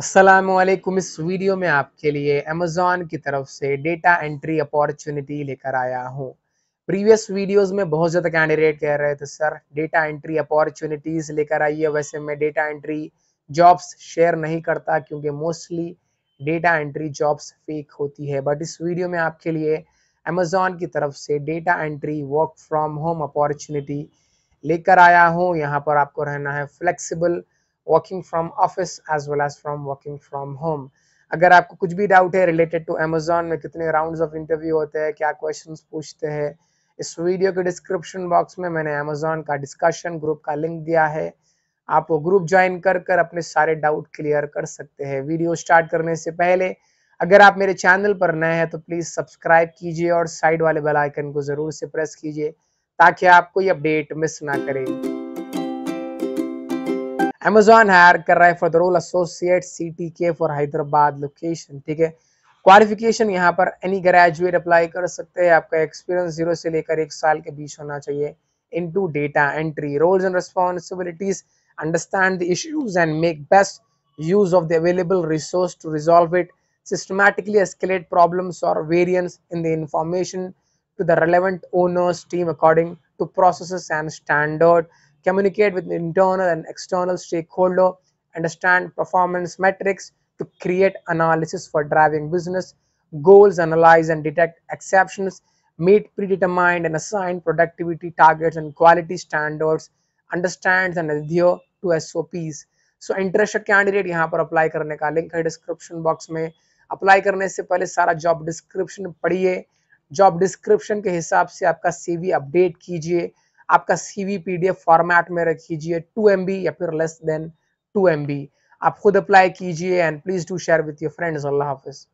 असलम इस वीडियो में आपके लिए अमेजोन की तरफ से डेटा एंट्री अपॉर्चुनिटी लेकर आया हूँ प्रीवियस वीडियोस में बहुत ज़्यादा कैंडिडेट कह रहे थे सर डेटा एंट्री अपॉर्चुनिटीज़ लेकर आइए वैसे मैं डेटा एंट्री जॉब्स शेयर नहीं करता क्योंकि mostly data entry jobs fake होती है बट इस वीडियो में आपके लिए अमेजोन की तरफ से data entry work from home opportunity लेकर आया हूँ यहाँ पर आपको रहना है flexible working from office as well as from working from home अगर आपको कुछ भी डाउट है रिलेटेड टू अमेजोन में कितने राउंड ऑफ इंटरव्यू होते हैं क्या क्वेश्चन पूछते हैं इस वीडियो के डिस्क्रिप्शन बॉक्स में मैंने अमेजोन का डिस्कशन ग्रुप का लिंक दिया है आप वो ग्रुप ज्वाइन कर कर अपने सारे डाउट क्लियर कर सकते हैं वीडियो स्टार्ट करने से पहले अगर आप मेरे चैनल पर नए हैं तो प्लीज़ सब्सक्राइब कीजिए और साइड वाले बेल आइकन को ज़रूर से प्रेस कीजिए ताकि आप कोई अपडेट मिस ना करें अमेजोन हायर कर रहा है for the role associate C T K for Hyderabad location ठीक है क्वालिफिकेशन यहाँ पर एनी ग्रेजुएट अप्लाई कर सकते हैं आपका एक्सपीरियंस जीरो से लेकर एक साल के बीच होना चाहिए in to data entry roles and responsibilities understand the issues and make best use of the available resource to resolve it systematically escalate problems और variances in the information to the relevant owners team according to process and standard communicate with internal and external stakeholder, understand performance metrics to create analysis for driving business goals, analyze and detect exceptions, meet predetermined and assigned productivity targets and quality standards, understands and adhere to SOPs. So interested candidate, यहाँ पर apply करने का link है description box में Apply करने से पहले सारा job description पढ़िए Job description के हिसाब से आपका CV update कीजिए आपका सीवी पीडीएफ फॉर्मेट में रखीजिए टू एम या फिर लेस देन टू एम आप खुद अप्लाई कीजिए and please to share with your friends अल्लाह हाफिज़